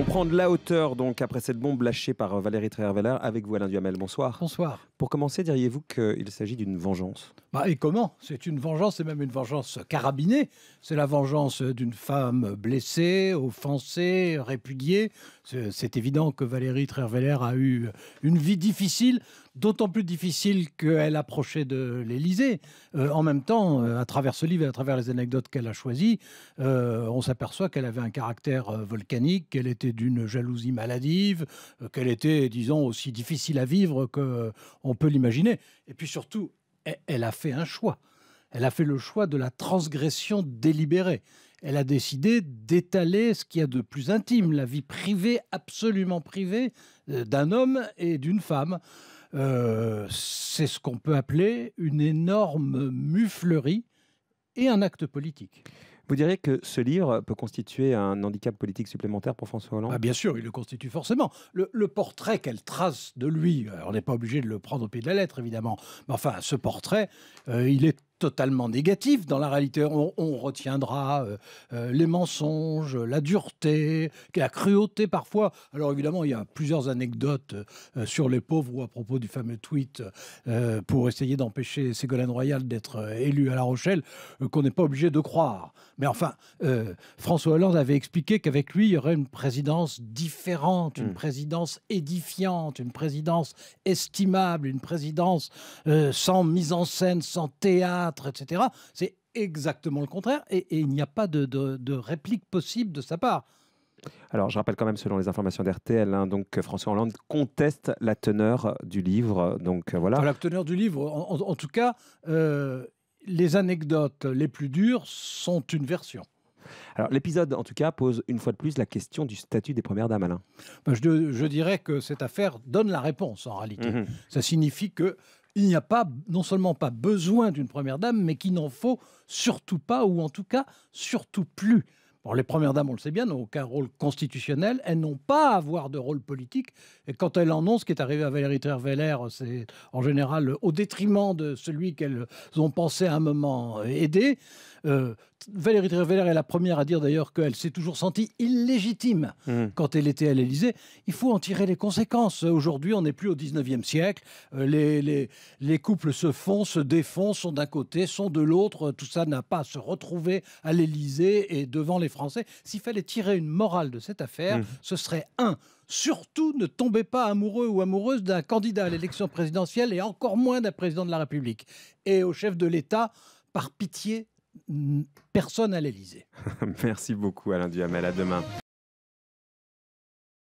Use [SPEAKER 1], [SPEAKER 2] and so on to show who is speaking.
[SPEAKER 1] On prend la hauteur donc après cette bombe lâchée par euh, Valérie Trierweiler avec vous Alain Duhamel. Bonsoir. Bonsoir. Pour commencer, diriez-vous qu'il s'agit d'une vengeance
[SPEAKER 2] bah, Et comment C'est une vengeance, c'est même une vengeance carabinée. C'est la vengeance d'une femme blessée, offensée, répudiée. C'est évident que Valérie Trierweiler a eu une vie difficile d'autant plus difficile qu'elle approchait de l'Élysée. Euh, en même temps, euh, à travers ce livre et à travers les anecdotes qu'elle a choisies, euh, on s'aperçoit qu'elle avait un caractère volcanique, qu'elle était d'une jalousie maladive, qu'elle était, disons, aussi difficile à vivre qu'on peut l'imaginer. Et puis surtout, elle, elle a fait un choix. Elle a fait le choix de la transgression délibérée elle a décidé d'étaler ce qu'il y a de plus intime, la vie privée, absolument privée, d'un homme et d'une femme. Euh, c'est ce qu'on peut appeler une énorme muflerie et un acte politique.
[SPEAKER 1] Vous diriez que ce livre peut constituer un handicap politique supplémentaire pour François
[SPEAKER 2] Hollande ah, Bien sûr, il le constitue forcément. Le, portrait qu'elle trace de lui, euh, on n'est pas obligé de le prendre au pied de la lettre, évidemment, mais enfin, ce portrait, euh, il est totalement négatif. Dans la réalité, on, retiendra euh, euh, les mensonges, la dureté, la cruauté parfois. Alors évidemment, il y a plusieurs anecdotes euh, sur les pauvres ou à propos du fameux tweet pour essayer d'empêcher Ségolène Royal d'être élue à La Rochelle, qu'on n'est pas obligé de croire. Mais enfin, François Hollande avait expliqué qu'avec lui, il y aurait une présidence différente, une hmm. présidence édifiante, une présidence estimable, une présidence sans mise en scène, sans théâtre etc. C'est exactement le contraire et, il n'y a pas de, réplique possible de sa part.
[SPEAKER 1] Alors, je rappelle quand même, selon les informations d'RTL, hein, donc euh, François Hollande conteste la teneur du livre. Donc euh, voilà. La
[SPEAKER 2] teneur du livre, en, tout cas, euh, les anecdotes les plus dures sont une version. Alors l'épisode, en tout cas, pose une fois de plus la question du statut des premières dames, Alain. Ben, je, dirais que cette affaire donne la réponse en réalité. Mhm. Ça signifie que il n'y a pas, non seulement pas besoin d'une première dame, mais qu'il n'en faut surtout pas, ou en tout cas surtout plus les premières dames, on le sait bien, n'ont aucun rôle constitutionnel, elles n'ont pas à avoir de rôle politique. Et quand elles en ont, ce qui est arrivé à Valérie Trierweiler, c'est en général au détriment de celui qu'elles ont pensé à un moment aider. Euh, Valérie Trierweiler est la première à dire d'ailleurs qu'elle s'est toujours sentie illégitime hmm. quand elle était à l'Élysée. Il faut en tirer les conséquences. Aujourd'hui, on n'est plus au 19e siècle. Euh, les, les, couples se font, se défont, sont d'un côté, sont de l'autre. Tout ça n'a pas à se retrouver à l'Élysée et devant les Français s'il fallait tirer une morale de cette affaire, mmh. ce serait un, surtout ne tombez pas amoureux ou amoureuse d'un candidat à l'élection présidentielle et encore moins d'un président de la République. Et au chef de l'État, par pitié, personne à l'Élysée.
[SPEAKER 1] Merci beaucoup Alain Duhamel, à demain.